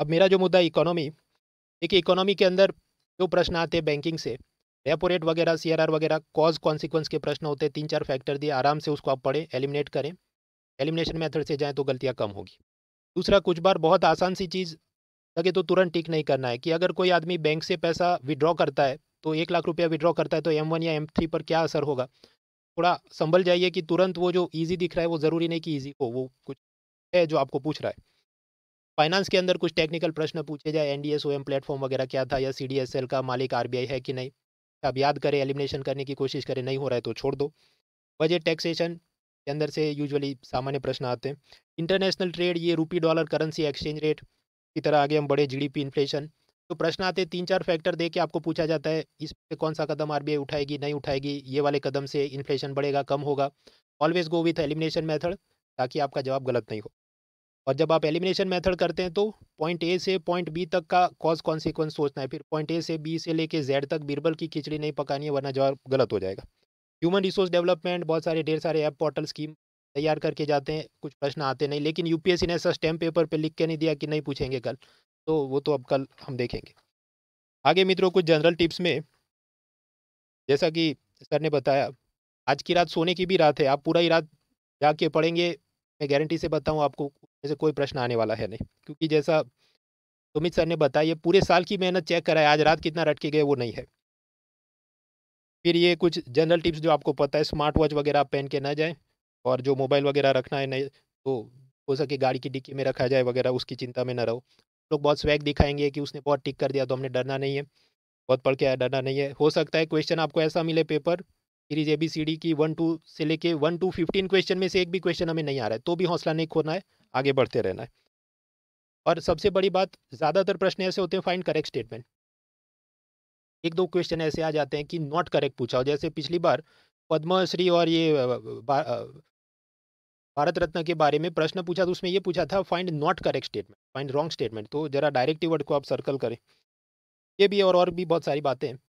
अब मेरा जो मुद्दा इकोनॉमी देखिए इकोनॉमी के अंदर जो प्रश्न आते हैं बैंकिंग से रेपो रेट वगैरह सी वगैरह कॉज कॉन्सिक्वेंस के प्रश्न होते हैं तीन चार फैक्टर दिए आराम से उसको आप पढ़ें एलिमिनेट करें एलिमिनेशन मेथड से जाएँ तो गलतियाँ कम होगी दूसरा कुछ बार बहुत आसान सी चीज़ लगे तो तुरंत टिक नहीं करना है कि अगर कोई आदमी बैंक से पैसा विड्रॉ करता है तो एक लाख रुपया विड्रॉ करता है तो एम वन या एम थ्री पर क्या असर होगा थोड़ा संभल जाइए कि तुरंत वो जो ईजी दिख रहा है वो ज़रूरी नहीं कि ईजी हो वो कुछ है जो आपको पूछ रहा है फाइनेंस के अंदर कुछ टेक्निकल प्रश्न पूछे जाए एन डी प्लेटफॉर्म वगैरह क्या था या सी का मालिक आर है कि नहीं अब याद करें एलिमिनेशन करने की कोशिश करें नहीं हो रहा है तो छोड़ दो बजट टैक्सेशन के अंदर से यूजुअली सामान्य प्रश्न आते हैं इंटरनेशनल ट्रेड ये rupee dollar currency exchange rate की तरह आगे हम बढ़े जीडीपी इन्फ्लेशन तो प्रश्न आते तीन चार फैक्टर दे के आपको पूछा जाता है इस पे कौन सा कदम आरबीआई उठाएगी नहीं उठाएगी ये वाले कदम से इन्फ्लेशन बढ़ेगा कम होगा always go with elimination method ताकि आपका जवाब गलत नहीं हो और जब आप एलिमिनेशन मेथड करते हैं तो पॉइंट ए से पॉइंट बी तक का कॉज कॉन्सिक्वेंस सोचना है फिर पॉइंट ए से बी से लेके जेड तक बीरबल की खिचड़ी नहीं पकानी है वरना जवाब गलत हो जाएगा ह्यूमन रिसोर्स डेवलपमेंट बहुत सारे ढेर सारे ऐप पोर्टल स्कीम तैयार करके जाते हैं कुछ प्रश्न आते नहीं लेकिन यूपीएससी ने ऐसा स्टैम्प पेपर पे लिख के नहीं दिया कि नहीं पूछेंगे कल तो वो तो अब कल हम देखेंगे आगे मित्रों कुछ जनरल टिप्स में जैसा कि सर ने बताया आज की रात सोने की भी रात है आप पूरा ही रात जाके पढ़ेंगे मैं गारंटी से बताऊँ आपको ऐसे कोई प्रश्न आने वाला है नहीं क्योंकि जैसा सुमित सर ने बताया पूरे साल की मेहनत चेक कराए आज रात कितना रटके गए वो नहीं है फिर ये कुछ जनरल टिप्स जो आपको पता है स्मार्ट वॉच वगैरह आप पहन के ना जाएं और जो मोबाइल वगैरह रखना है नहीं तो हो सके गाड़ी की डिक्की में रखा जाए वगैरह उसकी चिंता में ना रहो लोग बहुत स्वैग दिखाएंगे कि उसने बहुत टिक कर दिया तो हमने डरना नहीं है बहुत पढ़ के आया डरना नहीं है हो सकता है क्वेश्चन आपको ऐसा मिले paper series A B C D की वन टू से लेके वन टू फिफ्टीन क्वेश्चन में से एक भी क्वेश्चन हमें नहीं आ रहा है तो भी हौसला नहीं खोना है आगे बढ़ते रहना है और सबसे बड़ी बात ज़्यादातर प्रश्न ऐसे होते हैं फाइंड करेक्ट स्टेटमेंट एक दो क्वेश्चन ऐसे आ जाते हैं कि नॉट करेक्ट पूछा हो जैसे पिछली बार पद्मश्री और ये भारत रत्न के बारे में प्रश्न पूछा तो उसमें ये पूछा था find not correct statement find wrong statement तो जरा डायरेक्टिव वर्ड को आप सर्कल करें ये भी और और भी बहुत सारी बातें हैं